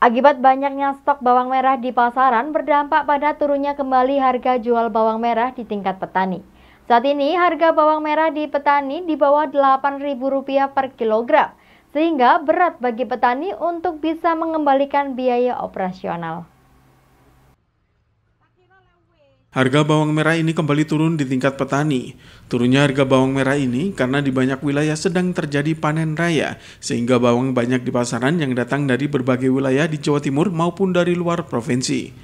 Akibat banyaknya stok bawang merah di pasaran berdampak pada turunnya kembali harga jual bawang merah di tingkat petani. Saat ini harga bawang merah di petani di bawah Rp8.000 per kilogram, sehingga berat bagi petani untuk bisa mengembalikan biaya operasional. Harga bawang merah ini kembali turun di tingkat petani. Turunnya harga bawang merah ini karena di banyak wilayah sedang terjadi panen raya, sehingga bawang banyak di pasaran yang datang dari berbagai wilayah di Jawa Timur maupun dari luar provinsi.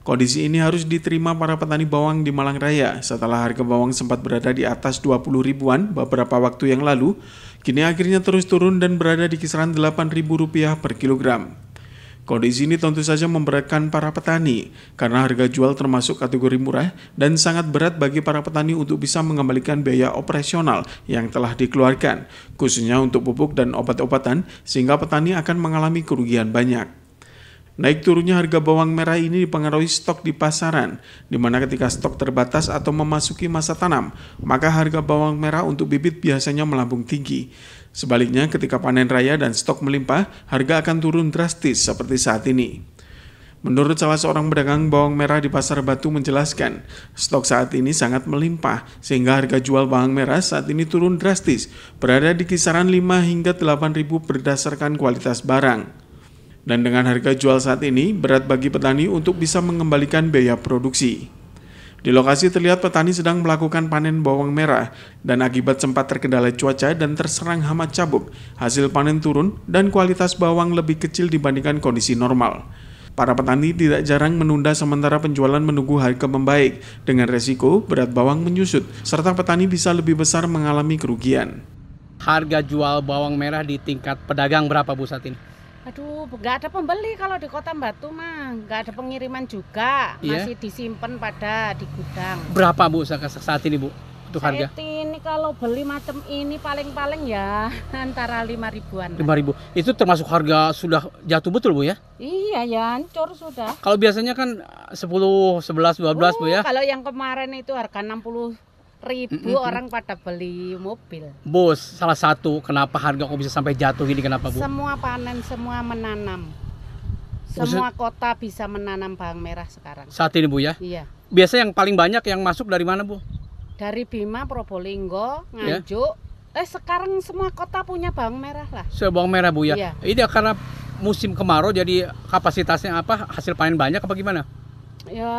Kondisi ini harus diterima para petani bawang di Malang Raya setelah harga bawang sempat berada di atas 20 ribuan beberapa waktu yang lalu, kini akhirnya terus turun dan berada di kisaran 8 ribu rupiah per kilogram. Kondisi ini tentu saja memberatkan para petani karena harga jual termasuk kategori murah dan sangat berat bagi para petani untuk bisa mengembalikan biaya operasional yang telah dikeluarkan, khususnya untuk pupuk dan obat-obatan sehingga petani akan mengalami kerugian banyak. Naik turunnya harga bawang merah ini dipengaruhi stok di pasaran, di mana ketika stok terbatas atau memasuki masa tanam, maka harga bawang merah untuk bibit biasanya melambung tinggi. Sebaliknya, ketika panen raya dan stok melimpah, harga akan turun drastis seperti saat ini. Menurut salah seorang pedagang bawang merah di Pasar Batu menjelaskan, stok saat ini sangat melimpah sehingga harga jual bawang merah saat ini turun drastis, berada di kisaran 5 hingga 8 ribu berdasarkan kualitas barang. Dan dengan harga jual saat ini, berat bagi petani untuk bisa mengembalikan biaya produksi. Di lokasi terlihat petani sedang melakukan panen bawang merah dan akibat sempat terkendala cuaca dan terserang hama cabuk, hasil panen turun dan kualitas bawang lebih kecil dibandingkan kondisi normal. Para petani tidak jarang menunda sementara penjualan menunggu harga membaik, dengan resiko berat bawang menyusut, serta petani bisa lebih besar mengalami kerugian. Harga jual bawang merah di tingkat pedagang berapa Bu saat ini? Aduh, nggak ada pembeli kalau di Kota Batu mah, nggak ada pengiriman juga, yeah. masih disimpan pada di gudang. Berapa bu saat ini bu untuk harga? Saat ini kalau beli macam ini paling-paling ya antara lima ribuan. Lima ribu, itu termasuk harga sudah jatuh betul bu ya? Iya ya, hancur sudah. Kalau biasanya kan sepuluh, sebelas, dua belas bu ya? Oh, kalau yang kemarin itu harga enam puluh ribu mm hmm orang pada beli mobil. Bos, salah satu kenapa harga kok bisa sampai jatuh gini kenapa, Bu? Semua panen, semua menanam. Semua Maksud... kota bisa menanam bawang merah sekarang. Saat ini, Bu ya? Iya. Biasa yang paling banyak yang masuk dari mana, Bu? Dari Bima, Probolinggo, ya. Nganjuk. Yeah. Eh, sekarang semua kota punya bawang merah lah. Saya bawang merah, Bu ya? Iya. Ini karena musim kemarau jadi kapasitasnya apa? Hasil panen banyak apa gimana? ya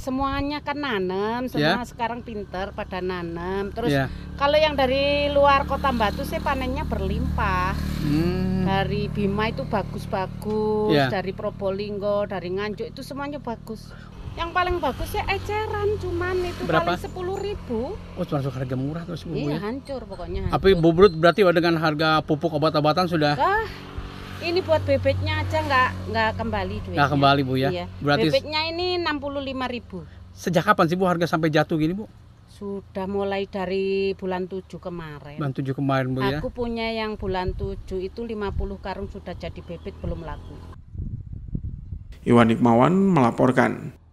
semuanya kan nanam ya. semua yeah. sekarang pinter pada nanam terus yeah. kalau yang dari luar kota Batu sih panennya berlimpah hmm. dari Bima itu bagus-bagus yeah. dari Probolinggo dari Nganjuk itu semuanya bagus yang paling bagus ya eceran cuman itu Berapa? paling sepuluh ribu oh cuma harga murah terus sepuluh iya ya? hancur pokoknya tapi bubrut berarti dengan harga pupuk obat-obatan sudah ah ini buat bebeknya aja nggak nggak kembali duitnya. Nggak kembali bu ya. Iya. Berarti bebeknya ini enam puluh lima ribu. Sejak kapan sih bu harga sampai jatuh gini bu? Sudah mulai dari bulan 7 kemarin. Bulan 7 kemarin Bu Aku ya. Aku punya yang bulan 7 itu 50 karung sudah jadi bebek belum laku. Iwan Ikmawan melaporkan.